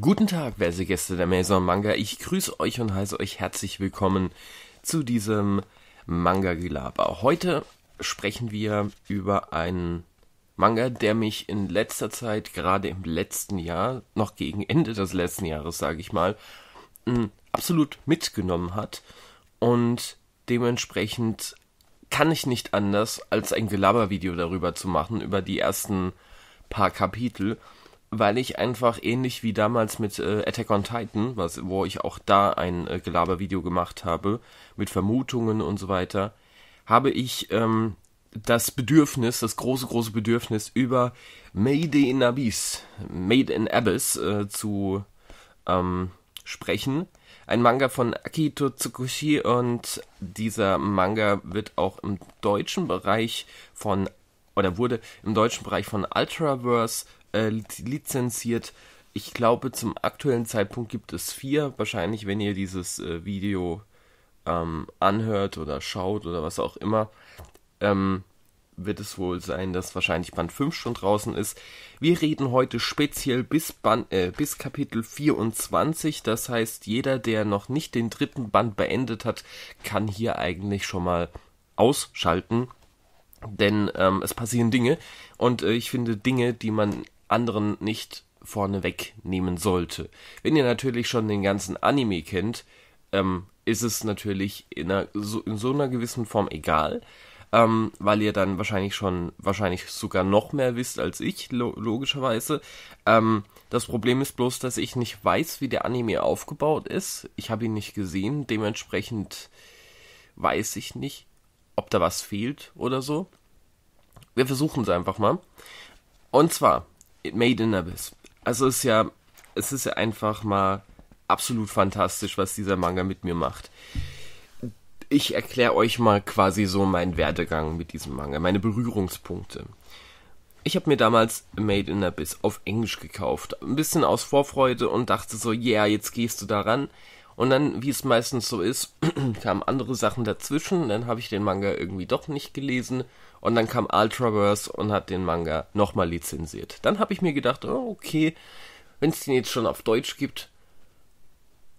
Guten Tag, werte Gäste der Maison Manga. Ich grüße euch und heiße euch herzlich willkommen zu diesem Manga-Gelaber. Heute sprechen wir über einen Manga, der mich in letzter Zeit, gerade im letzten Jahr, noch gegen Ende des letzten Jahres, sage ich mal, absolut mitgenommen hat. Und dementsprechend kann ich nicht anders, als ein Gelaber-Video darüber zu machen, über die ersten paar Kapitel weil ich einfach ähnlich wie damals mit äh, Attack on Titan, was, wo ich auch da ein äh, Gelabervideo gemacht habe, mit Vermutungen und so weiter, habe ich ähm, das Bedürfnis, das große, große Bedürfnis über Made in Abyss, Made in Abyss äh, zu ähm, sprechen. Ein Manga von Akito Tsukushi und dieser Manga wird auch im deutschen Bereich von oder wurde im deutschen Bereich von Ultraverse äh, lizenziert. Ich glaube, zum aktuellen Zeitpunkt gibt es vier. Wahrscheinlich, wenn ihr dieses äh, Video ähm, anhört oder schaut oder was auch immer, ähm, wird es wohl sein, dass wahrscheinlich Band 5 schon draußen ist. Wir reden heute speziell bis, Band, äh, bis Kapitel 24. Das heißt, jeder, der noch nicht den dritten Band beendet hat, kann hier eigentlich schon mal ausschalten. Denn ähm, es passieren Dinge und äh, ich finde Dinge, die man anderen nicht vorne wegnehmen sollte. Wenn ihr natürlich schon den ganzen Anime kennt, ähm, ist es natürlich in, einer, so, in, so, einer gewissen Form egal, ähm, weil ihr dann wahrscheinlich schon, wahrscheinlich sogar noch mehr wisst als ich, lo logischerweise. Ähm, das Problem ist bloß, dass ich nicht weiß, wie der Anime aufgebaut ist. Ich habe ihn nicht gesehen, dementsprechend weiß ich nicht, ob da was fehlt oder so. Wir versuchen es einfach mal. Und zwar Made in Abyss. Also ist ja, es ist ja einfach mal absolut fantastisch, was dieser Manga mit mir macht. Ich erkläre euch mal quasi so meinen Werdegang mit diesem Manga, meine Berührungspunkte. Ich habe mir damals Made in Abyss auf Englisch gekauft, ein bisschen aus Vorfreude und dachte so, yeah, jetzt gehst du daran. Und dann, wie es meistens so ist, kamen andere Sachen dazwischen, dann habe ich den Manga irgendwie doch nicht gelesen und dann kam Ultraverse und hat den Manga nochmal lizenziert. Dann habe ich mir gedacht, oh, okay, wenn es den jetzt schon auf Deutsch gibt,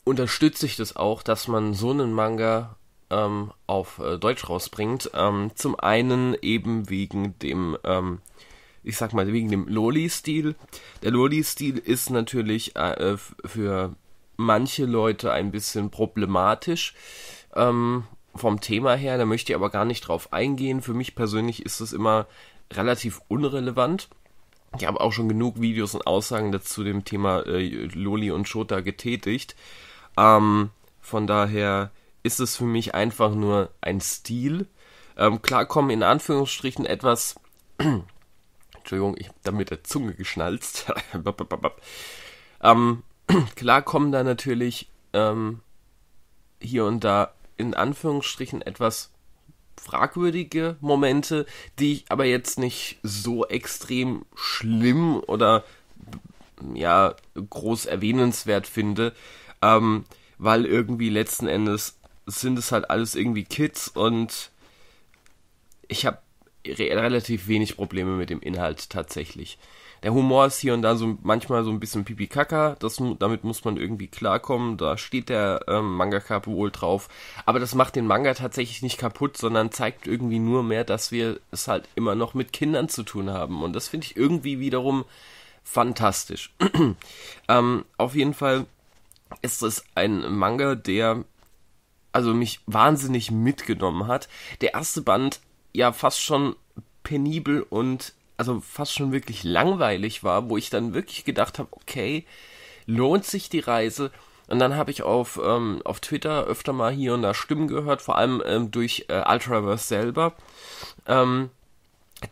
unterstütze ich das auch, dass man so einen Manga ähm, auf äh, Deutsch rausbringt. Ähm, zum einen eben wegen dem, ähm, ich sag mal, wegen dem Loli-Stil. Der Loli-Stil ist natürlich äh, für manche Leute ein bisschen problematisch. Ähm, vom Thema her, da möchte ich aber gar nicht drauf eingehen. Für mich persönlich ist es immer relativ unrelevant. Ich habe auch schon genug Videos und Aussagen dazu dem Thema äh, Loli und Shota getätigt. Ähm, von daher ist es für mich einfach nur ein Stil. Ähm, klar kommen in Anführungsstrichen etwas. Entschuldigung, ich habe da mit der Zunge geschnalzt. ähm, klar kommen da natürlich ähm, hier und da in Anführungsstrichen etwas fragwürdige Momente, die ich aber jetzt nicht so extrem schlimm oder ja groß erwähnenswert finde, ähm, weil irgendwie letzten Endes sind es halt alles irgendwie Kids und ich habe re relativ wenig Probleme mit dem Inhalt tatsächlich der Humor ist hier und da so manchmal so ein bisschen pipi kaka. Das, damit muss man irgendwie klarkommen. Da steht der ähm, Manga wohl drauf. Aber das macht den Manga tatsächlich nicht kaputt, sondern zeigt irgendwie nur mehr, dass wir es halt immer noch mit Kindern zu tun haben. Und das finde ich irgendwie wiederum fantastisch. ähm, auf jeden Fall ist es ein Manga, der also mich wahnsinnig mitgenommen hat. Der erste Band ja fast schon penibel und also fast schon wirklich langweilig war, wo ich dann wirklich gedacht habe, okay, lohnt sich die Reise? Und dann habe ich auf, ähm, auf Twitter öfter mal hier und da Stimmen gehört, vor allem ähm, durch äh, Ultraverse selber. Ähm,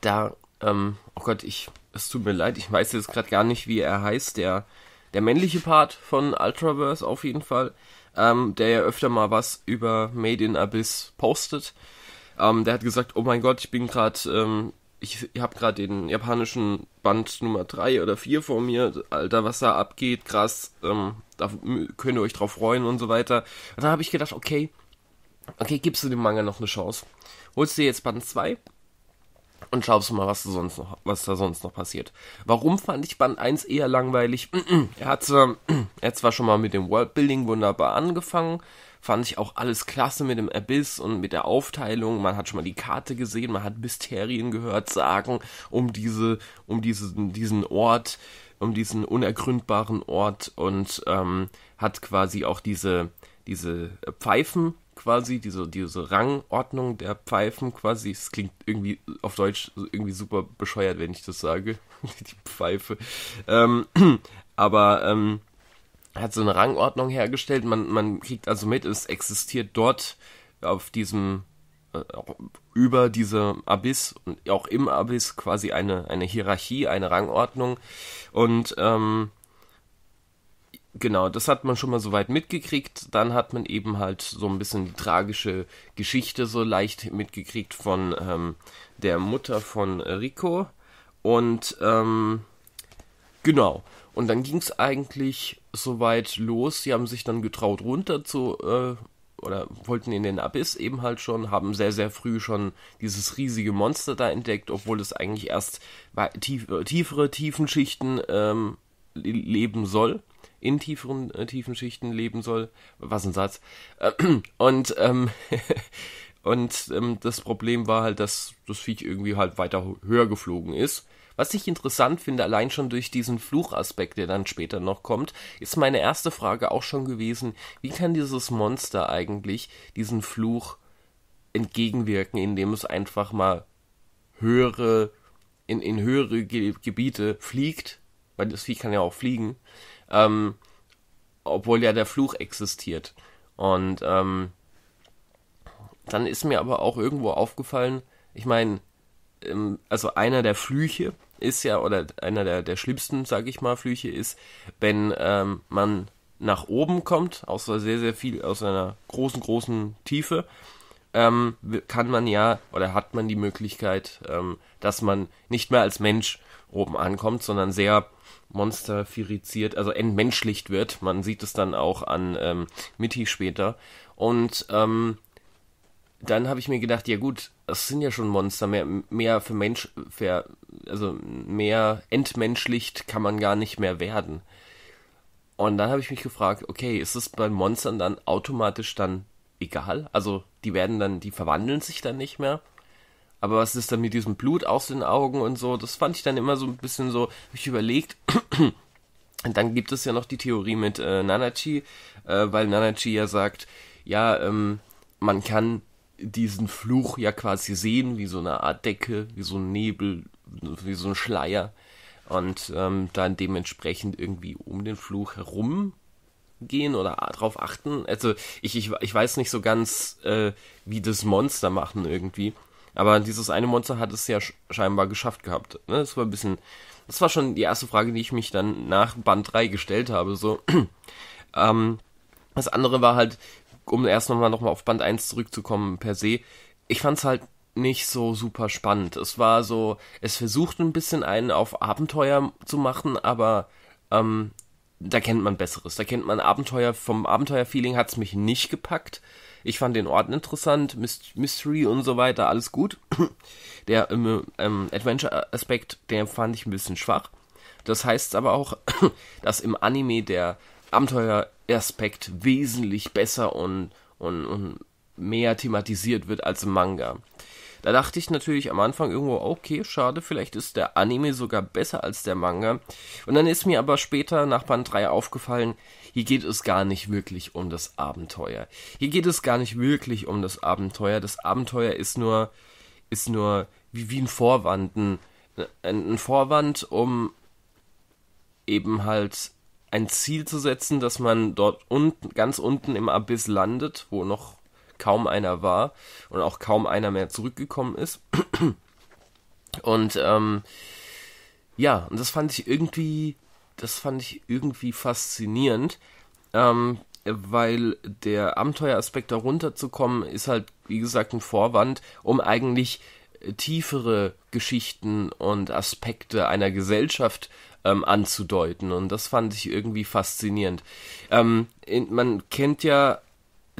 da, ähm, oh Gott, ich, es tut mir leid, ich weiß jetzt gerade gar nicht, wie er heißt, der, der männliche Part von Ultraverse auf jeden Fall, ähm, der ja öfter mal was über Made in Abyss postet. Ähm, der hat gesagt, oh mein Gott, ich bin gerade ähm, ich, ich habe gerade den japanischen Band Nummer 3 oder 4 vor mir. Alter, was da abgeht, krass, ähm, da könnt ihr euch drauf freuen und so weiter. Und dann habe ich gedacht, okay, okay, gibst du dem Manga noch eine Chance. Holst dir jetzt Band 2 und schaust mal, was, sonst noch, was da sonst noch passiert. Warum fand ich Band 1 eher langweilig? er hat zwar schon mal mit dem Worldbuilding wunderbar angefangen, fand ich auch alles klasse mit dem Abyss und mit der Aufteilung. Man hat schon mal die Karte gesehen, man hat Mysterien gehört sagen, um diese, um diesen, diesen Ort, um diesen unergründbaren Ort und ähm, hat quasi auch diese, diese Pfeifen quasi, diese, diese Rangordnung der Pfeifen quasi. Es klingt irgendwie auf Deutsch irgendwie super bescheuert, wenn ich das sage. die Pfeife. Ähm, aber ähm, hat so eine Rangordnung hergestellt. Man, man kriegt also mit, es existiert dort auf diesem, äh, über diesem Abyss und auch im Abyss quasi eine, eine Hierarchie, eine Rangordnung. Und ähm, genau, das hat man schon mal so weit mitgekriegt. Dann hat man eben halt so ein bisschen die tragische Geschichte so leicht mitgekriegt von ähm, der Mutter von Rico. Und ähm, genau. Und dann ging es eigentlich soweit los. Sie haben sich dann getraut, runter zu. Äh, oder wollten in den Abyss eben halt schon, haben sehr, sehr früh schon dieses riesige Monster da entdeckt, obwohl es eigentlich erst tief, äh, tiefere Tiefenschichten ähm, leben soll. In tieferen äh, Tiefenschichten leben soll. Was ein Satz. Und, ähm, und ähm, das Problem war halt, dass das Viech irgendwie halt weiter höher geflogen ist was ich interessant finde, allein schon durch diesen Fluchaspekt, der dann später noch kommt, ist meine erste Frage auch schon gewesen, wie kann dieses Monster eigentlich diesen Fluch entgegenwirken, indem es einfach mal höhere, in, in höhere Ge Gebiete fliegt, weil das Vieh kann ja auch fliegen, ähm, obwohl ja der Fluch existiert. Und ähm, dann ist mir aber auch irgendwo aufgefallen, ich meine, ähm, also einer der Flüche ist ja, oder einer der, der schlimmsten, sag ich mal, Flüche ist, wenn ähm, man nach oben kommt, aus sehr, sehr viel, aus einer großen, großen Tiefe, ähm, kann man ja, oder hat man die Möglichkeit, ähm, dass man nicht mehr als Mensch oben ankommt, sondern sehr monsterfiriziert, also entmenschlicht wird. Man sieht es dann auch an ähm, Mitty später. Und ähm, dann habe ich mir gedacht, ja gut, es sind ja schon Monster, mehr, mehr für Mensch, für, also mehr entmenschlicht kann man gar nicht mehr werden. Und dann habe ich mich gefragt, okay, ist es bei Monstern dann automatisch dann egal? Also die werden dann, die verwandeln sich dann nicht mehr. Aber was ist dann mit diesem Blut aus den Augen und so? Das fand ich dann immer so ein bisschen so, habe ich überlegt. und dann gibt es ja noch die Theorie mit äh, Nanachi, äh, weil Nanachi ja sagt, ja, ähm, man kann diesen Fluch ja quasi sehen, wie so eine Art Decke, wie so ein Nebel, wie so ein Schleier. Und ähm, dann dementsprechend irgendwie um den Fluch herum gehen oder darauf achten. Also ich, ich, ich weiß nicht so ganz, äh, wie das Monster machen irgendwie. Aber dieses eine Monster hat es ja scheinbar geschafft gehabt. Ne? Das war ein bisschen. Das war schon die erste Frage, die ich mich dann nach Band 3 gestellt habe. So. ähm, das andere war halt, um erst nochmal noch mal auf Band 1 zurückzukommen per se, ich fand's halt nicht so super spannend. Es war so, es versucht ein bisschen einen auf Abenteuer zu machen, aber ähm, da kennt man Besseres. Da kennt man Abenteuer, vom Abenteuerfeeling hat's mich nicht gepackt. Ich fand den Ort interessant, Mystery und so weiter, alles gut. Der ähm, ähm, Adventure-Aspekt, der fand ich ein bisschen schwach. Das heißt aber auch, dass im Anime der Abenteuer Aspekt wesentlich besser und, und, und mehr thematisiert wird als im Manga. Da dachte ich natürlich am Anfang irgendwo, okay, schade, vielleicht ist der Anime sogar besser als der Manga. Und dann ist mir aber später nach Band 3 aufgefallen, hier geht es gar nicht wirklich um das Abenteuer. Hier geht es gar nicht wirklich um das Abenteuer. Das Abenteuer ist nur, ist nur wie, wie ein Vorwand, ein, ein Vorwand, um eben halt ein Ziel zu setzen, dass man dort unten, ganz unten im Abyss landet, wo noch kaum einer war und auch kaum einer mehr zurückgekommen ist. Und ähm, ja, und das fand ich irgendwie, das fand ich irgendwie faszinierend, ähm, weil der Abenteueraspekt da runterzukommen ist halt, wie gesagt, ein Vorwand, um eigentlich äh, tiefere Geschichten und Aspekte einer Gesellschaft ähm, anzudeuten. Und das fand ich irgendwie faszinierend. Ähm, man kennt ja,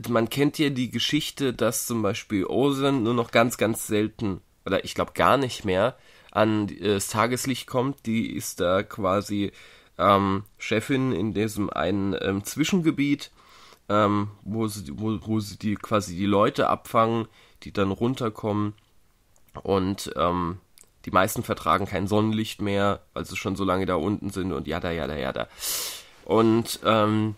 man kennt ja die Geschichte, dass zum Beispiel Ozen nur noch ganz, ganz selten oder ich glaube gar nicht mehr an äh, das Tageslicht kommt. Die ist da quasi ähm, Chefin in diesem einen ähm, Zwischengebiet, ähm, wo, sie, wo, wo sie die quasi die Leute abfangen, die dann runterkommen und ähm, die meisten vertragen kein Sonnenlicht mehr, weil sie schon so lange da unten sind und ja, ja, da, da, ja, da. Und ähm,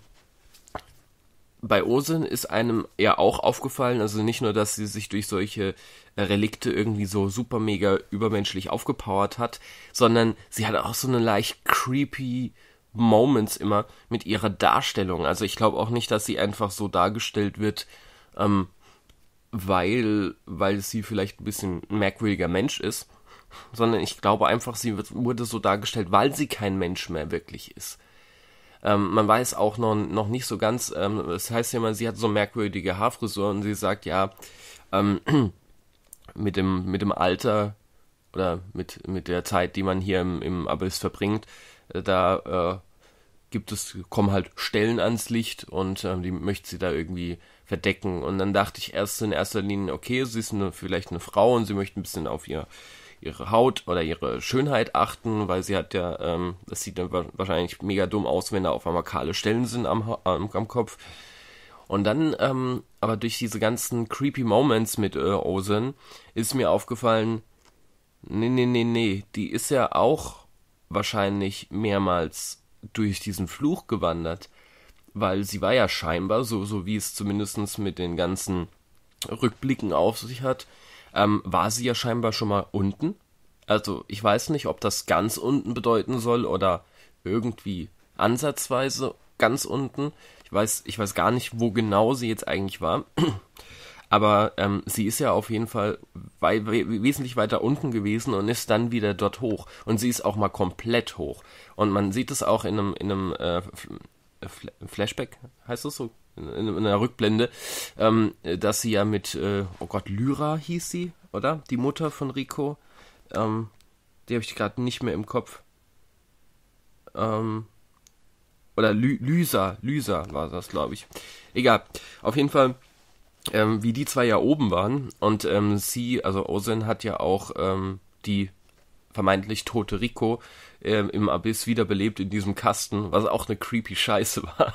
bei Osin ist einem ja auch aufgefallen, also nicht nur, dass sie sich durch solche äh, Relikte irgendwie so super mega übermenschlich aufgepowert hat, sondern sie hat auch so eine leicht creepy Moments immer mit ihrer Darstellung. Also ich glaube auch nicht, dass sie einfach so dargestellt wird, ähm, weil, weil sie vielleicht ein bisschen ein merkwürdiger Mensch ist, sondern ich glaube einfach, sie wird, wurde so dargestellt, weil sie kein Mensch mehr wirklich ist. Ähm, man weiß auch noch, noch nicht so ganz, ähm, das heißt ja mal, sie hat so merkwürdige Haarfrisur und sie sagt, ja, ähm, mit, dem, mit dem Alter oder mit, mit der Zeit, die man hier im, im Abyss verbringt, äh, da äh, gibt es, kommen halt Stellen ans Licht und äh, die möchte sie da irgendwie verdecken. Und dann dachte ich erst in erster Linie, okay, sie ist eine, vielleicht eine Frau und sie möchte ein bisschen auf ihr ihre Haut oder ihre Schönheit achten, weil sie hat ja, ähm, das sieht dann wahrscheinlich mega dumm aus, wenn da auf einmal kahle Stellen sind am, am, am Kopf. Und dann, ähm, aber durch diese ganzen creepy Moments mit äh, Ozen ist mir aufgefallen, nee, nee, nee, nee, die ist ja auch wahrscheinlich mehrmals durch diesen Fluch gewandert, weil sie war ja scheinbar, so, so wie es zumindest mit den ganzen Rückblicken auf sich hat, ähm, war sie ja scheinbar schon mal unten. Also ich weiß nicht, ob das ganz unten bedeuten soll oder irgendwie ansatzweise ganz unten. Ich weiß, ich weiß gar nicht, wo genau sie jetzt eigentlich war. Aber ähm, sie ist ja auf jeden Fall we we wesentlich weiter unten gewesen und ist dann wieder dort hoch. Und sie ist auch mal komplett hoch. Und man sieht es auch in einem, in einem äh, Flashback, heißt das so? In, in einer Rückblende, ähm, dass sie ja mit, äh, oh Gott, Lyra hieß sie, oder? Die Mutter von Rico. Ähm, die habe ich gerade nicht mehr im Kopf. Ähm, oder Ly Lysa, Lysa war das, glaube ich. Egal. Auf jeden Fall, ähm, wie die zwei ja oben waren und ähm, sie, also Ozen hat ja auch ähm, die vermeintlich tote Rico äh, im Abyss wiederbelebt in diesem Kasten, was auch eine creepy Scheiße war.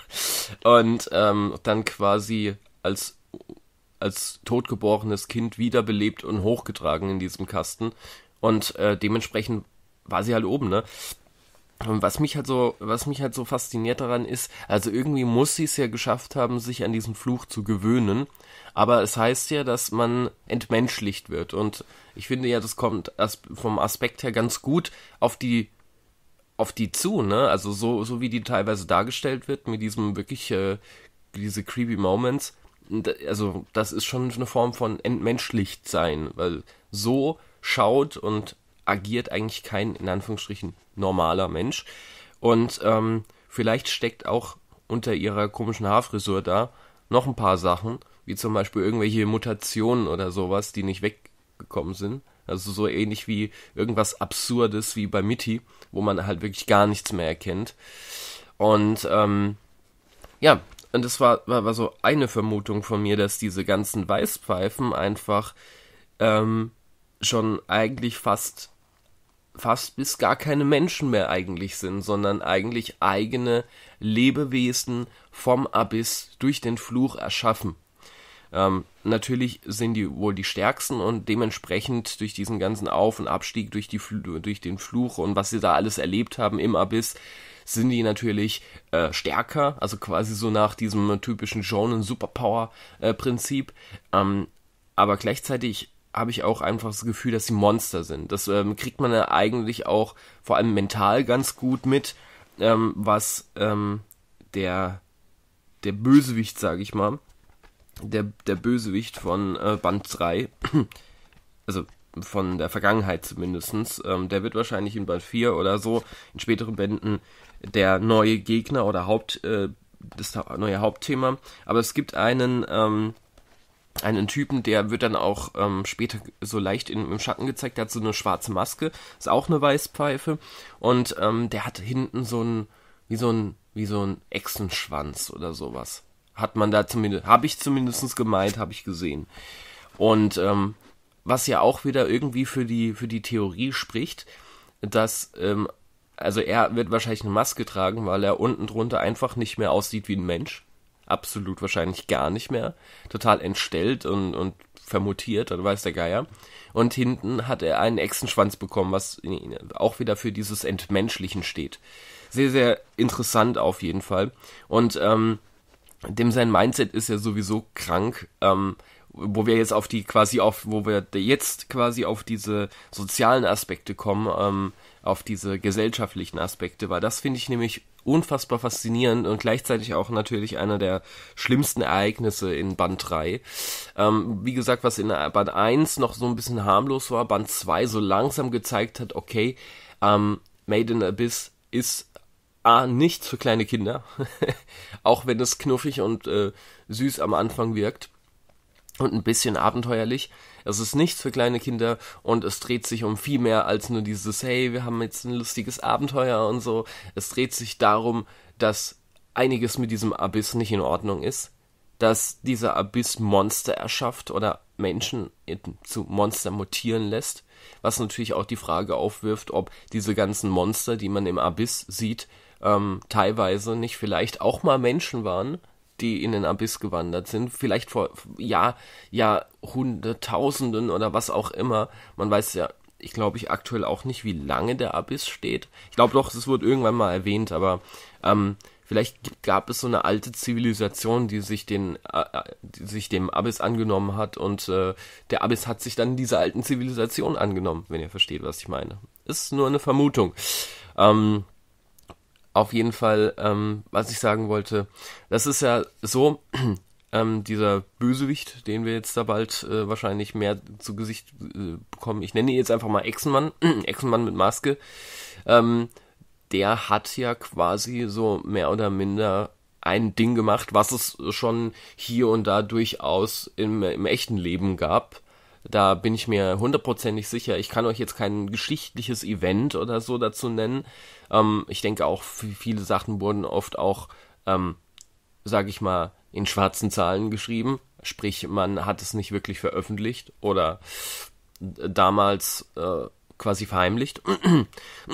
Und ähm, dann quasi als als totgeborenes Kind wiederbelebt und hochgetragen in diesem Kasten. Und äh, dementsprechend war sie halt oben, ne? Und was mich halt so, was mich halt so fasziniert daran ist, also irgendwie muss sie es ja geschafft haben, sich an diesen Fluch zu gewöhnen. Aber es heißt ja, dass man entmenschlicht wird. Und ich finde ja, das kommt vom Aspekt her ganz gut auf die auf die zu, ne? Also so, so wie die teilweise dargestellt wird, mit diesem wirklich, äh, diese creepy Moments. Äh, also das ist schon eine Form von entmenschlicht sein, weil so schaut und agiert eigentlich kein, in Anführungsstrichen, normaler Mensch. Und ähm, vielleicht steckt auch unter ihrer komischen Haarfrisur da noch ein paar Sachen, wie zum Beispiel irgendwelche Mutationen oder sowas, die nicht weggekommen sind. Also so ähnlich wie irgendwas Absurdes wie bei Mitty, wo man halt wirklich gar nichts mehr erkennt. Und ähm, ja, und das war, war, war so eine Vermutung von mir, dass diese ganzen Weißpfeifen einfach ähm, schon eigentlich fast fast bis gar keine Menschen mehr eigentlich sind, sondern eigentlich eigene Lebewesen vom Abyss durch den Fluch erschaffen. Ähm, natürlich sind die wohl die stärksten und dementsprechend durch diesen ganzen Auf- und Abstieg, durch, die durch den Fluch und was sie da alles erlebt haben im Abyss, sind die natürlich äh, stärker, also quasi so nach diesem typischen jonen Superpower äh, Prinzip. Ähm, aber gleichzeitig habe ich auch einfach das Gefühl, dass sie Monster sind. Das ähm, kriegt man ja eigentlich auch vor allem mental ganz gut mit, ähm, was ähm, der der Bösewicht, sage ich mal, der, der Bösewicht von äh, Band 3, also von der Vergangenheit zumindest, ähm, der wird wahrscheinlich in Band 4 oder so, in späteren Bänden, der neue Gegner oder Haupt, äh, das neue Hauptthema. Aber es gibt einen, ähm, einen Typen, der wird dann auch ähm, später so leicht in, im Schatten gezeigt, der hat so eine schwarze Maske, ist auch eine Weißpfeife und ähm, der hat hinten so ein, wie so ein, wie so ein Echsenschwanz oder sowas. Hat man da zumindest, habe ich zumindest gemeint, habe ich gesehen. Und ähm, was ja auch wieder irgendwie für die, für die Theorie spricht, dass, ähm, also er wird wahrscheinlich eine Maske tragen, weil er unten drunter einfach nicht mehr aussieht wie ein Mensch. Absolut wahrscheinlich gar nicht mehr. Total entstellt und, und vermutiert, dann weiß der Geier. Und hinten hat er einen Echsenschwanz bekommen, was auch wieder für dieses Entmenschlichen steht. Sehr, sehr interessant auf jeden Fall. Und ähm, dem sein Mindset ist ja sowieso krank, ähm, wo wir jetzt auf die quasi auf, wo wir jetzt quasi auf diese sozialen Aspekte kommen, ähm, auf diese gesellschaftlichen Aspekte, weil das finde ich nämlich unfassbar faszinierend und gleichzeitig auch natürlich einer der schlimmsten Ereignisse in Band 3. Ähm, wie gesagt, was in Band 1 noch so ein bisschen harmlos war, Band 2 so langsam gezeigt hat, okay, ähm, Made in Abyss ist A, nicht für kleine Kinder, auch wenn es knuffig und äh, süß am Anfang wirkt und ein bisschen abenteuerlich. Es ist nichts für kleine Kinder und es dreht sich um viel mehr als nur dieses, hey, wir haben jetzt ein lustiges Abenteuer und so. Es dreht sich darum, dass einiges mit diesem Abyss nicht in Ordnung ist, dass dieser Abyss Monster erschafft oder Menschen zu Monster mutieren lässt, was natürlich auch die Frage aufwirft, ob diese ganzen Monster, die man im Abyss sieht, ähm, teilweise nicht vielleicht auch mal Menschen waren, die in den Abyss gewandert sind, vielleicht vor Jahr, Jahrhunderttausenden oder was auch immer. Man weiß ja, ich glaube, ich aktuell auch nicht, wie lange der Abyss steht. Ich glaube doch, es wurde irgendwann mal erwähnt, aber ähm, vielleicht gab es so eine alte Zivilisation, die sich, den, äh, äh, die sich dem Abyss angenommen hat und äh, der Abyss hat sich dann dieser alten Zivilisation angenommen, wenn ihr versteht, was ich meine. Ist nur eine Vermutung. Ähm, auf jeden Fall, ähm, was ich sagen wollte, das ist ja so, ähm, dieser Bösewicht, den wir jetzt da bald äh, wahrscheinlich mehr zu Gesicht äh, bekommen, ich nenne ihn jetzt einfach mal Echsenmann, Echsenmann mit Maske, ähm, der hat ja quasi so mehr oder minder ein Ding gemacht, was es schon hier und da durchaus im, im echten Leben gab. Da bin ich mir hundertprozentig sicher. Ich kann euch jetzt kein geschichtliches Event oder so dazu nennen. Ähm, ich denke auch, viele Sachen wurden oft auch, ähm, sage ich mal, in schwarzen Zahlen geschrieben. Sprich, man hat es nicht wirklich veröffentlicht oder äh, damals äh, quasi verheimlicht.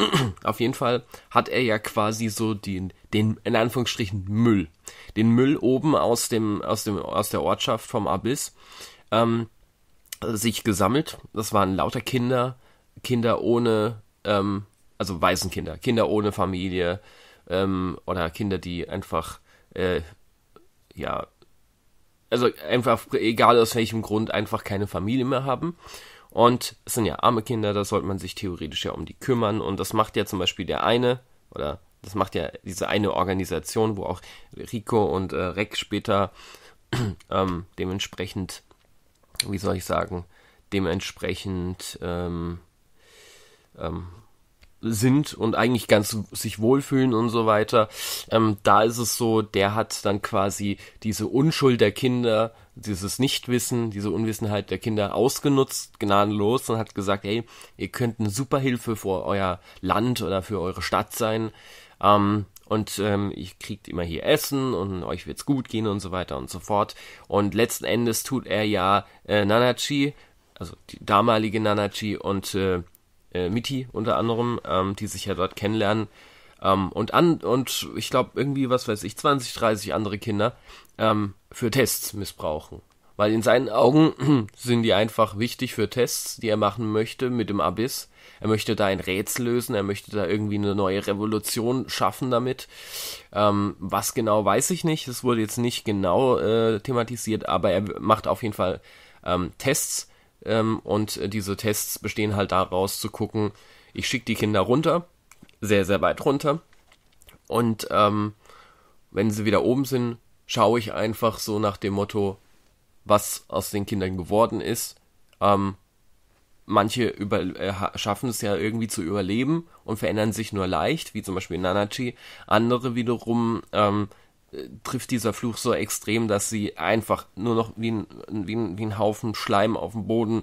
Auf jeden Fall hat er ja quasi so den, den, in Anführungsstrichen, Müll. Den Müll oben aus dem, aus dem, aus der Ortschaft vom Abyss. Ähm, sich gesammelt. Das waren lauter Kinder, Kinder ohne, ähm, also Waisenkinder, Kinder ohne Familie ähm, oder Kinder, die einfach, äh, ja, also einfach, egal aus welchem Grund, einfach keine Familie mehr haben. Und es sind ja arme Kinder, da sollte man sich theoretisch ja um die kümmern. Und das macht ja zum Beispiel der eine, oder das macht ja diese eine Organisation, wo auch Rico und äh, Rex später ähm, dementsprechend wie soll ich sagen, dementsprechend ähm, ähm, sind und eigentlich ganz sich wohlfühlen und so weiter. Ähm, da ist es so, der hat dann quasi diese Unschuld der Kinder, dieses Nichtwissen, diese Unwissenheit der Kinder ausgenutzt, gnadenlos und hat gesagt, hey, ihr könnt eine Superhilfe für euer Land oder für eure Stadt sein. Ähm, und ähm, ihr kriegt immer hier Essen und euch wird's gut gehen und so weiter und so fort. Und letzten Endes tut er ja äh, Nanachi, also die damalige Nanachi und äh, äh, Miti unter anderem, ähm, die sich ja dort kennenlernen. Ähm, und an und ich glaube irgendwie was weiß ich 20, 30 andere Kinder ähm, für Tests missbrauchen. Weil in seinen Augen sind die einfach wichtig für Tests, die er machen möchte mit dem Abyss. Er möchte da ein Rätsel lösen, er möchte da irgendwie eine neue Revolution schaffen damit. Ähm, was genau weiß ich nicht, es wurde jetzt nicht genau äh, thematisiert, aber er macht auf jeden Fall ähm, Tests ähm, und äh, diese Tests bestehen halt daraus zu gucken, ich schicke die Kinder runter, sehr, sehr weit runter und ähm, wenn sie wieder oben sind, schaue ich einfach so nach dem Motto, was aus den Kindern geworden ist. Ähm, manche über, äh, schaffen es ja irgendwie zu überleben und verändern sich nur leicht, wie zum Beispiel Nanachi. Andere wiederum ähm, äh, trifft dieser Fluch so extrem, dass sie einfach nur noch wie ein, wie ein, wie ein Haufen Schleim auf dem Boden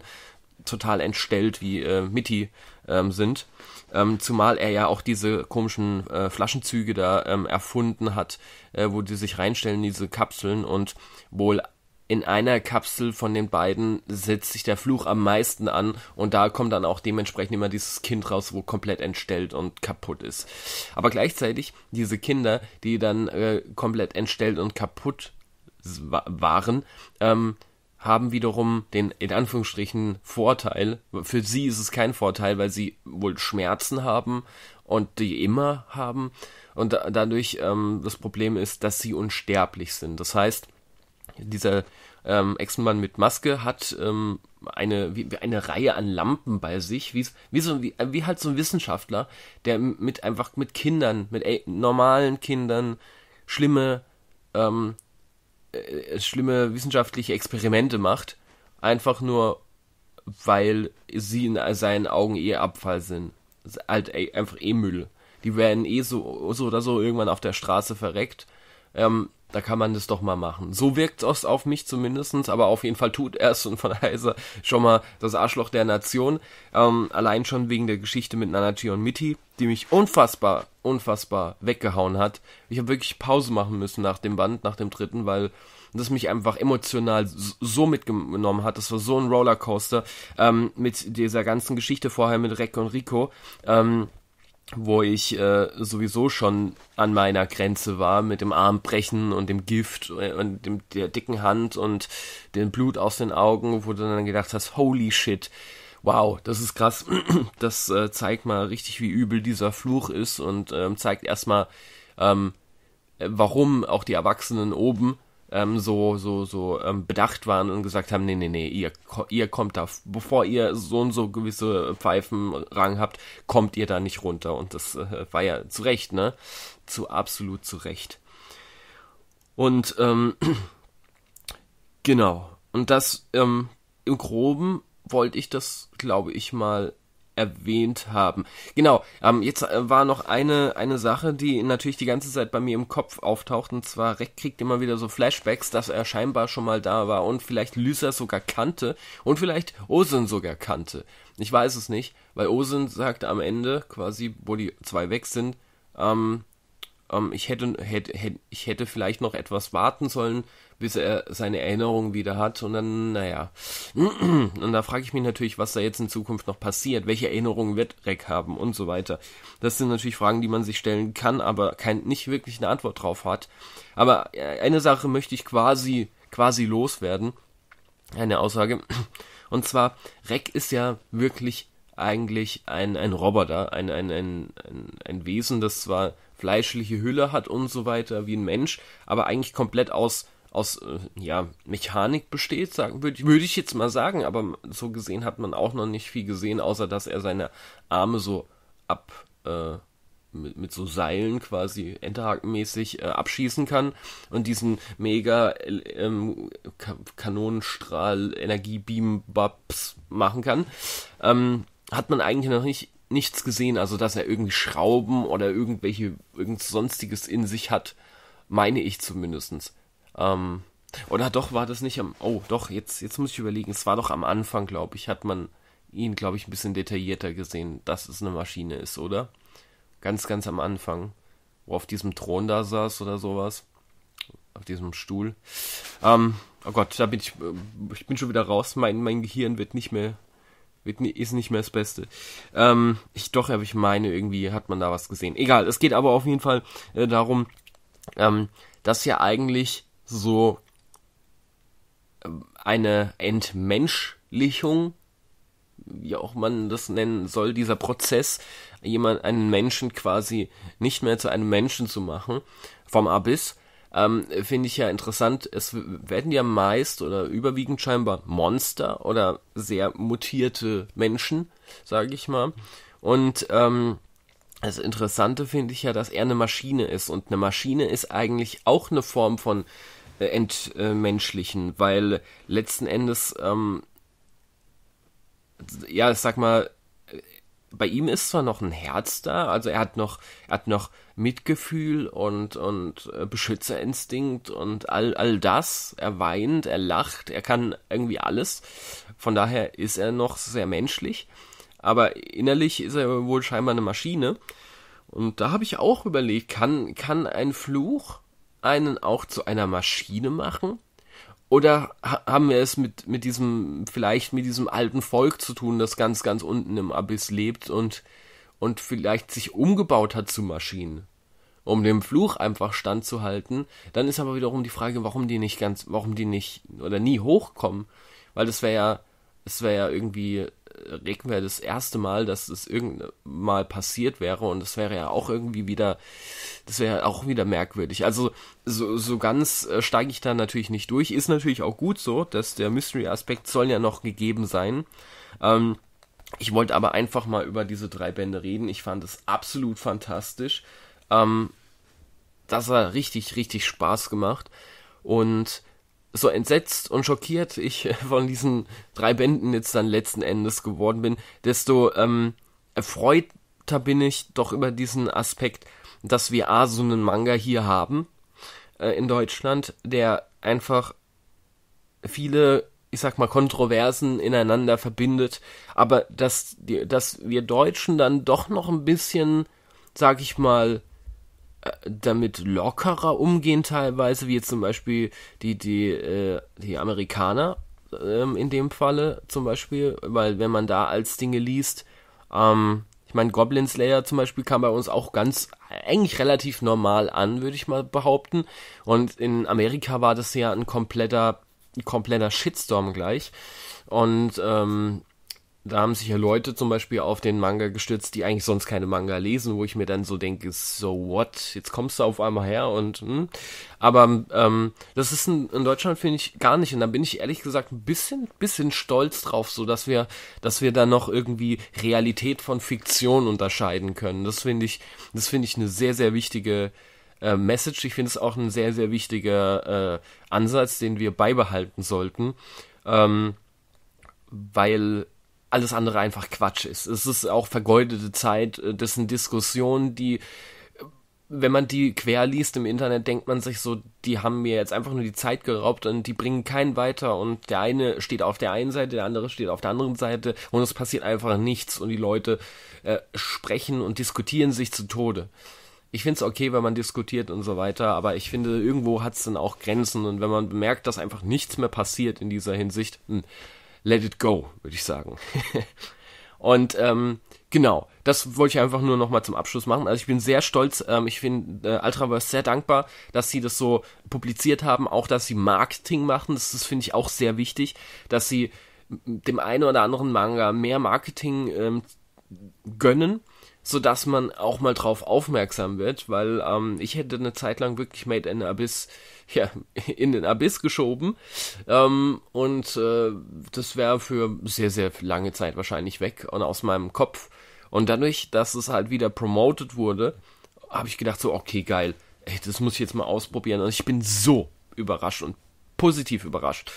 total entstellt wie äh, Mitty ähm, sind. Ähm, zumal er ja auch diese komischen äh, Flaschenzüge da ähm, erfunden hat, äh, wo die sich reinstellen, diese Kapseln und wohl in einer Kapsel von den beiden setzt sich der Fluch am meisten an und da kommt dann auch dementsprechend immer dieses Kind raus, wo komplett entstellt und kaputt ist. Aber gleichzeitig diese Kinder, die dann äh, komplett entstellt und kaputt waren, ähm, haben wiederum den in Anführungsstrichen Vorteil. Für sie ist es kein Vorteil, weil sie wohl Schmerzen haben und die immer haben und da dadurch ähm, das Problem ist, dass sie unsterblich sind. Das heißt dieser ähm, Echsenmann mit Maske hat ähm, eine, wie, eine Reihe an Lampen bei sich, wie, wie, so, wie, wie halt so ein Wissenschaftler, der mit einfach mit Kindern, mit ey, normalen Kindern schlimme, ähm, äh, schlimme wissenschaftliche Experimente macht. Einfach nur, weil sie in seinen Augen eh Abfall sind. Halt ey, einfach eh Müll. Die werden eh so, so oder so irgendwann auf der Straße verreckt. Ähm, da kann man das doch mal machen. So wirkt es auf mich zumindest, aber auf jeden Fall tut Erst und von Heiser schon mal das Arschloch der Nation. Ähm, allein schon wegen der Geschichte mit Nanachi und Mitty, die mich unfassbar, unfassbar weggehauen hat. Ich habe wirklich Pause machen müssen nach dem Band, nach dem dritten, weil das mich einfach emotional so mitgenommen hat. Das war so ein Rollercoaster ähm, mit dieser ganzen Geschichte vorher mit Rek und Rico. Ähm, wo ich äh, sowieso schon an meiner Grenze war mit dem Armbrechen und dem Gift äh, und dem, der dicken Hand und dem Blut aus den Augen, wo du dann gedacht hast, holy shit, wow, das ist krass. Das äh, zeigt mal richtig, wie übel dieser Fluch ist und ähm, zeigt erstmal, ähm, äh, warum auch die Erwachsenen oben ähm, so, so, so ähm, bedacht waren und gesagt haben, nee, nee, nee, ihr, ihr kommt da, bevor ihr so und so gewisse Pfeifenrang habt, kommt ihr da nicht runter. Und das äh, war ja zu Recht, ne? Zu absolut zu Recht. Und ähm, genau. Und das ähm, im Groben wollte ich das, glaube ich, mal erwähnt haben. Genau, ähm, jetzt äh, war noch eine, eine Sache, die natürlich die ganze Zeit bei mir im Kopf auftaucht, und zwar Reck kriegt immer wieder so Flashbacks, dass er scheinbar schon mal da war und vielleicht Lysa sogar kannte und vielleicht Osen sogar kannte. Ich weiß es nicht, weil Osen sagt am Ende, quasi, wo die zwei weg sind, ähm, ähm, ich, hätte, hätte, hätte, ich hätte vielleicht noch etwas warten sollen, bis er seine Erinnerungen wieder hat. Und dann, naja. Und da frage ich mich natürlich, was da jetzt in Zukunft noch passiert. Welche Erinnerungen wird Rick haben und so weiter. Das sind natürlich Fragen, die man sich stellen kann, aber kein, nicht wirklich eine Antwort drauf hat. Aber äh, eine Sache möchte ich quasi, quasi loswerden. Eine Aussage. Und zwar, Rick ist ja wirklich eigentlich ein, ein Roboter, ein, ein, ein, ein Wesen, das zwar fleischliche Hülle hat und so weiter, wie ein Mensch, aber eigentlich komplett aus aus äh, ja, Mechanik besteht, würde würd ich jetzt mal sagen, aber so gesehen hat man auch noch nicht viel gesehen, außer dass er seine Arme so ab äh, mit, mit so Seilen quasi Enterhakenmäßig äh, abschießen kann und diesen mega ähm, Ka Kanonenstrahl Energiebeam bubs machen kann, ähm, hat man eigentlich noch nicht nichts gesehen, also dass er irgendwie Schrauben oder irgendwelche irgend sonstiges in sich hat, meine ich zumindestens. Ähm, oder doch war das nicht am. Oh, doch, jetzt, jetzt muss ich überlegen. Es war doch am Anfang, glaube ich, hat man ihn, glaube ich, ein bisschen detaillierter gesehen, dass es eine Maschine ist, oder? Ganz, ganz am Anfang. Wo auf diesem Thron da saß oder sowas. Auf diesem Stuhl. Ähm, oh Gott, da bin ich. Äh, ich bin schon wieder raus. Mein, mein Gehirn wird nicht mehr. Wird, ist nicht mehr das Beste. Ähm, ich doch, aber ich meine, irgendwie hat man da was gesehen. Egal, es geht aber auf jeden Fall äh, darum, ähm, dass ja eigentlich so ähm, eine Entmenschlichung, wie auch man das nennen soll, dieser Prozess, jemand, einen Menschen quasi nicht mehr zu einem Menschen zu machen, vom Abyss, ähm, finde ich ja interessant. Es werden ja meist oder überwiegend scheinbar Monster oder sehr mutierte Menschen, sage ich mal. Und ähm, das Interessante finde ich ja, dass er eine Maschine ist. Und eine Maschine ist eigentlich auch eine Form von äh, entmenschlichen, weil letzten Endes, ähm, ja, ich sag mal, bei ihm ist zwar noch ein Herz da, also er hat noch, er hat noch Mitgefühl und, und äh, Beschützerinstinkt und all, all das. Er weint, er lacht, er kann irgendwie alles. Von daher ist er noch sehr menschlich. Aber innerlich ist er wohl scheinbar eine Maschine. Und da habe ich auch überlegt, kann, kann ein Fluch einen auch zu einer Maschine machen? Oder haben wir es mit, mit diesem, vielleicht mit diesem alten Volk zu tun, das ganz, ganz unten im Abyss lebt und, und vielleicht sich umgebaut hat zu Maschinen? um dem Fluch einfach standzuhalten. Dann ist aber wiederum die Frage, warum die nicht ganz, warum die nicht oder nie hochkommen, weil das wäre ja, es wäre ja irgendwie Regen wäre das erste Mal, dass es das irgendwann Mal passiert wäre und das wäre ja auch irgendwie wieder, das wäre auch wieder merkwürdig. Also so, so ganz äh, steige ich da natürlich nicht durch. Ist natürlich auch gut so, dass der Mystery-Aspekt soll ja noch gegeben sein. Ähm, ich wollte aber einfach mal über diese drei Bände reden. Ich fand es absolut fantastisch. Ähm, das hat richtig, richtig Spaß gemacht. Und so entsetzt und schockiert ich von diesen drei Bänden jetzt dann letzten Endes geworden bin, desto ähm, erfreuter bin ich doch über diesen Aspekt, dass wir A, so einen Manga hier haben äh, in Deutschland, der einfach viele, ich sag mal, Kontroversen ineinander verbindet, aber dass, dass wir Deutschen dann doch noch ein bisschen, sag ich mal, damit lockerer umgehen teilweise, wie jetzt zum Beispiel die, die, äh, die Amerikaner ähm, in dem Falle zum Beispiel, weil wenn man da als Dinge liest, ähm, ich meine, Goblin Slayer zum Beispiel kam bei uns auch ganz, eigentlich relativ normal an, würde ich mal behaupten. Und in Amerika war das ja ein kompletter, kompletter Shitstorm gleich. Und ähm, da haben sich ja Leute zum Beispiel auf den Manga gestürzt, die eigentlich sonst keine Manga lesen, wo ich mir dann so denke, so what, jetzt kommst du auf einmal her und hm. aber ähm, das ist in, in Deutschland finde ich gar nicht und da bin ich ehrlich gesagt ein bisschen bisschen stolz drauf, so dass wir dass wir da noch irgendwie Realität von Fiktion unterscheiden können. Das finde ich das finde ich eine sehr sehr wichtige äh, Message. Ich finde es auch ein sehr sehr wichtiger äh, Ansatz, den wir beibehalten sollten, ähm, weil alles andere einfach Quatsch ist. Es ist auch vergeudete Zeit, äh, das sind Diskussionen, die wenn man die quer liest im Internet, denkt man sich so, die haben mir jetzt einfach nur die Zeit geraubt und die bringen keinen weiter und der eine steht auf der einen Seite, der andere steht auf der anderen Seite und es passiert einfach nichts und die Leute äh, sprechen und diskutieren sich zu Tode. Ich finde es okay, wenn man diskutiert und so weiter, aber ich finde, irgendwo hat es dann auch Grenzen und wenn man bemerkt, dass einfach nichts mehr passiert in dieser Hinsicht, mh, hm, Let It Go, würde ich sagen. und ähm, genau, das wollte ich einfach nur nochmal zum Abschluss machen. Also ich bin sehr stolz, ähm, ich finde äh, Ultraverse sehr dankbar, dass sie das so publiziert haben, auch dass sie Marketing machen. Das, das finde ich auch sehr wichtig, dass sie dem einen oder anderen Manga mehr Marketing ähm, gönnen so dass man auch mal drauf aufmerksam wird, weil ähm, ich hätte eine Zeit lang wirklich Made in Abyss ja, in den Abyss geschoben. Ähm, und äh, das wäre für sehr, sehr lange Zeit wahrscheinlich weg und aus meinem Kopf. Und dadurch, dass es halt wieder promoted wurde, habe ich gedacht, so, okay, geil, ey, das muss ich jetzt mal ausprobieren. Und ich bin so überrascht und positiv überrascht.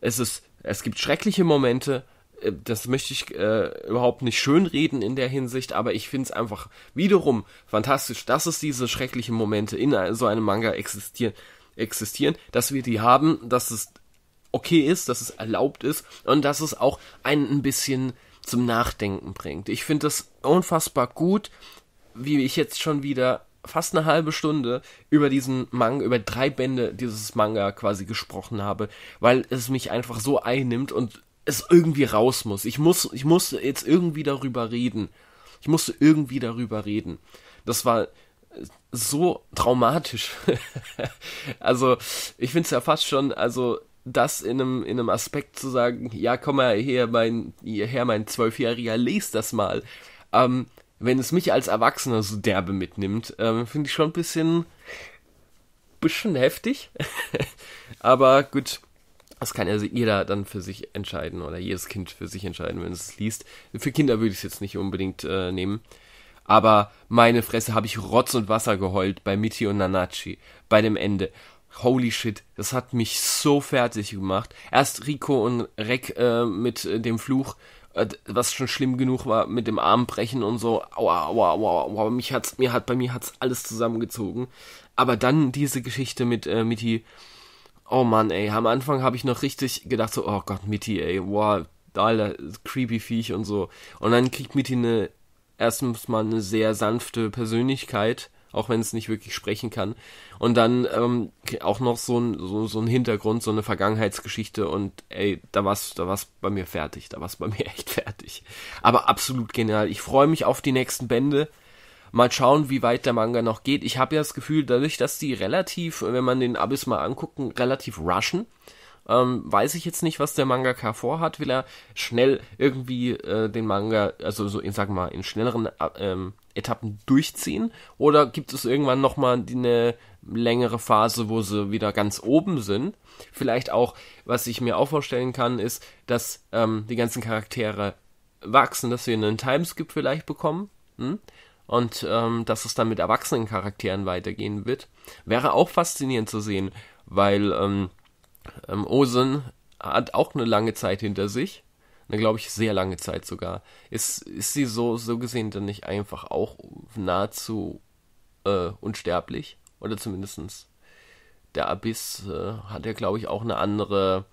Es ist, es gibt schreckliche Momente, äh, das möchte ich äh, überhaupt nicht schönreden in der Hinsicht, aber ich finde es einfach wiederum fantastisch, dass es diese schrecklichen Momente in so einem Manga existieren, existieren, dass wir die haben, dass es okay ist, dass es erlaubt ist und dass es auch einen ein bisschen zum Nachdenken bringt. Ich finde das unfassbar gut, wie ich jetzt schon wieder fast eine halbe Stunde über diesen Manga, über drei Bände dieses Manga quasi gesprochen habe, weil es mich einfach so einnimmt und es irgendwie raus muss. Ich muss, ich muss jetzt irgendwie darüber reden. Ich musste irgendwie darüber reden. Das war so traumatisch. also, ich finde es ja fast schon, also das in einem, in einem Aspekt zu sagen, ja, komm mal her, mein, hierher, mein Zwölfjähriger, lest das mal. Ähm, wenn es mich als Erwachsener so derbe mitnimmt, ähm, finde ich schon ein bisschen, bisschen heftig. Aber gut, das kann ja also jeder dann für sich entscheiden oder jedes Kind für sich entscheiden, wenn es liest. Für Kinder würde ich es jetzt nicht unbedingt äh, nehmen. Aber meine Fresse habe ich Rotz und Wasser geheult bei Mitty und Nanachi, bei dem Ende. Holy shit, das hat mich so fertig gemacht. Erst Rico und Rek äh, mit äh, dem Fluch, äh, was schon schlimm genug war, mit dem Armbrechen und so. Aua, aua, aua, aua. Mich hat's, mir hat, bei mir hat's alles zusammengezogen. Aber dann diese Geschichte mit äh, Mitty. Oh Mann, ey. Am Anfang habe ich noch richtig gedacht so, oh Gott, Mitty, ey. Wow, da creepy Viech und so. Und dann kriegt Mitty eine erstens mal eine sehr sanfte Persönlichkeit, auch wenn es nicht wirklich sprechen kann. Und dann ähm, auch noch so ein, so, so ein Hintergrund, so eine Vergangenheitsgeschichte und ey, da war's, da bei mir fertig, da war es bei mir echt fertig. Aber absolut genial. Ich freue mich auf die nächsten Bände. Mal schauen, wie weit der Manga noch geht. Ich habe ja das Gefühl, dadurch, dass die relativ, wenn man den Abyss mal angucken, relativ rushen, ähm, weiß ich jetzt nicht, was der Mangaka vorhat. Will er schnell irgendwie äh, den Manga, also so, ich sag mal, in schnelleren äh, ähm, Etappen durchziehen? Oder gibt es irgendwann nochmal eine längere Phase, wo sie wieder ganz oben sind? Vielleicht auch, was ich mir auch vorstellen kann, ist, dass ähm, die ganzen Charaktere wachsen, dass wir einen Timeskip vielleicht bekommen. Hm? Und ähm, dass es dann mit erwachsenen Charakteren weitergehen wird. Wäre auch faszinierend zu sehen, weil ähm, ähm, Osen hat auch eine lange Zeit hinter sich. Eine, glaube ich, sehr lange Zeit sogar. Ist, ist sie so, so gesehen dann nicht einfach auch nahezu äh, unsterblich? Oder zumindest der Abyss äh, hat ja, glaube ich, auch eine andere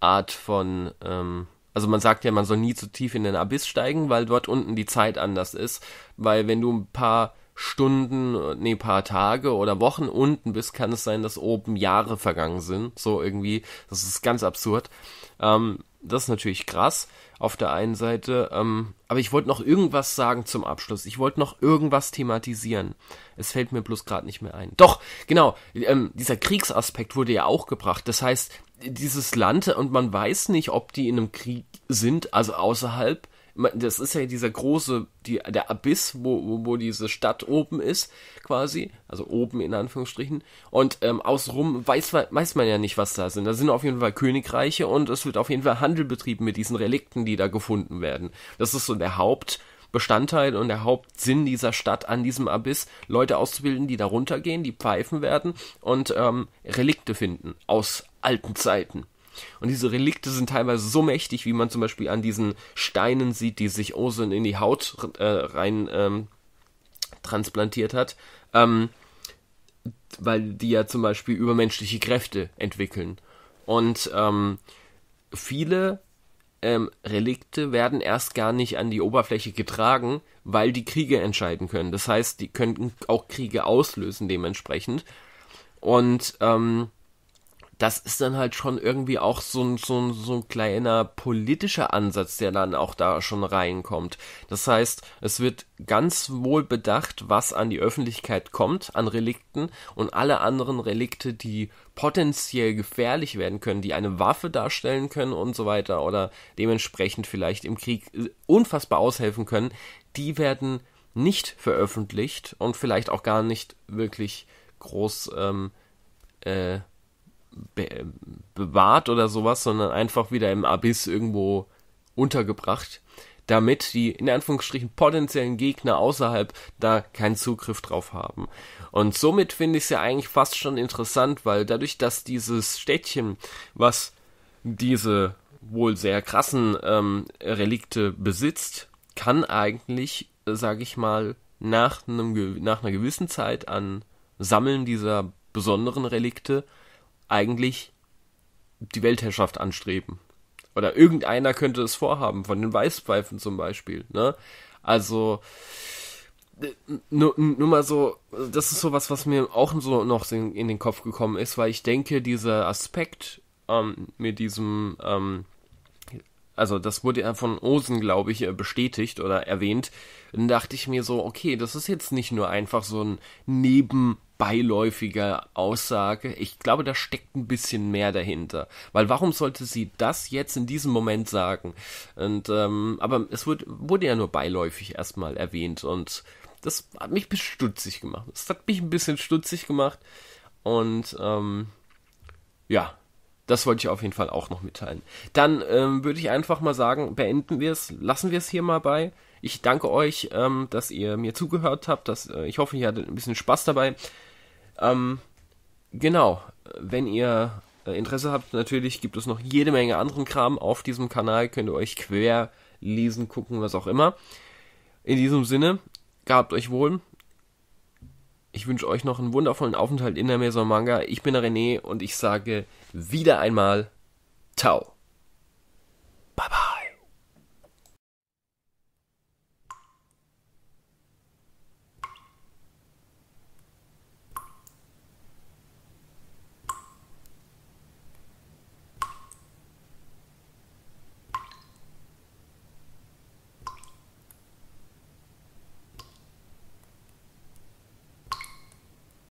Art von. Ähm, also man sagt ja, man soll nie zu tief in den Abyss steigen, weil dort unten die Zeit anders ist. Weil wenn du ein paar Stunden, nee, paar Tage oder Wochen unten bist, kann es sein, dass oben Jahre vergangen sind. So irgendwie, das ist ganz absurd. Ähm, das ist natürlich krass auf der einen Seite. Ähm, aber ich wollte noch irgendwas sagen zum Abschluss. Ich wollte noch irgendwas thematisieren. Es fällt mir bloß gerade nicht mehr ein. Doch, genau, ähm, dieser Kriegsaspekt wurde ja auch gebracht. Das heißt, dieses Land, und man weiß nicht, ob die in einem Krieg sind, also außerhalb, das ist ja dieser große, die, der Abyss, wo, wo, wo, diese Stadt oben ist, quasi, also oben in Anführungsstrichen, und ähm, außenrum weiß, weiß man ja nicht, was da sind. Da sind auf jeden Fall Königreiche und es wird auf jeden Fall Handel betrieben mit diesen Relikten, die da gefunden werden. Das ist so der Hauptbestandteil und der Hauptsinn dieser Stadt an diesem Abyss, Leute auszubilden, die da runtergehen, die pfeifen werden und ähm, Relikte finden aus alten Zeiten. Und diese Relikte sind teilweise so mächtig, wie man zum Beispiel an diesen Steinen sieht, die sich Osen in die Haut äh, rein ähm, transplantiert hat. Ähm, weil die ja zum Beispiel übermenschliche Kräfte entwickeln. Und ähm, viele ähm, Relikte werden erst gar nicht an die Oberfläche getragen, weil die Kriege entscheiden können. Das heißt, die könnten auch Kriege auslösen dementsprechend. Und ähm, das ist dann halt schon irgendwie auch so ein, so, ein, so ein kleiner politischer Ansatz, der dann auch da schon reinkommt. Das heißt, es wird ganz wohl bedacht, was an die Öffentlichkeit kommt, an Relikten und alle anderen Relikte, die potenziell gefährlich werden können, die eine Waffe darstellen können und so weiter oder dementsprechend vielleicht im Krieg äh, unfassbar aushelfen können, die werden nicht veröffentlicht und vielleicht auch gar nicht wirklich groß ähm, äh, be bewahrt oder sowas, sondern einfach wieder im Abyss irgendwo untergebracht, damit die in Anführungsstrichen potenziellen Gegner außerhalb da keinen Zugriff drauf haben. Und somit finde ich es ja eigentlich fast schon interessant, weil dadurch, dass dieses Städtchen, was diese wohl sehr krassen ähm, Relikte besitzt, kann eigentlich, sage ich mal, nach, einem, nach einer gewissen Zeit an Sammeln dieser besonderen Relikte eigentlich die Weltherrschaft anstreben. Oder irgendeiner könnte es vorhaben, von den Weißpfeifen zum Beispiel. Ne? Also äh, nur, nur mal so, das ist so was, was mir auch so noch in, in, den Kopf gekommen ist, weil ich denke, dieser Aspekt ähm, mit diesem, ähm, also das wurde ja von Osen, glaube ich, äh, bestätigt oder erwähnt, dann dachte ich mir so, okay, das ist jetzt nicht nur einfach so ein Neben- beiläufiger Aussage. Ich glaube, da steckt ein bisschen mehr dahinter. Weil warum sollte sie das jetzt in diesem Moment sagen? Und ähm, aber es wurde, wurde ja nur beiläufig erstmal erwähnt und das hat mich ein bisschen stutzig gemacht. Das hat mich ein bisschen stutzig gemacht. Und ähm, ja, das wollte ich auf jeden Fall auch noch mitteilen. Dann ähm, würde ich einfach mal sagen, beenden wir es, lassen wir es hier mal bei. Ich danke euch, ähm, dass ihr mir zugehört habt. Dass, äh, ich hoffe, ihr hattet ein bisschen Spaß dabei. Ähm, genau, wenn ihr äh, Interesse habt, natürlich gibt es noch jede Menge anderen Kram auf diesem Kanal, könnt ihr euch quer lesen, gucken, was auch immer. In diesem Sinne, gehabt euch wohl. Ich wünsche euch noch einen wundervollen Aufenthalt in der Maison Manga. Ich bin der René und ich sage wieder einmal Ciao. Baba.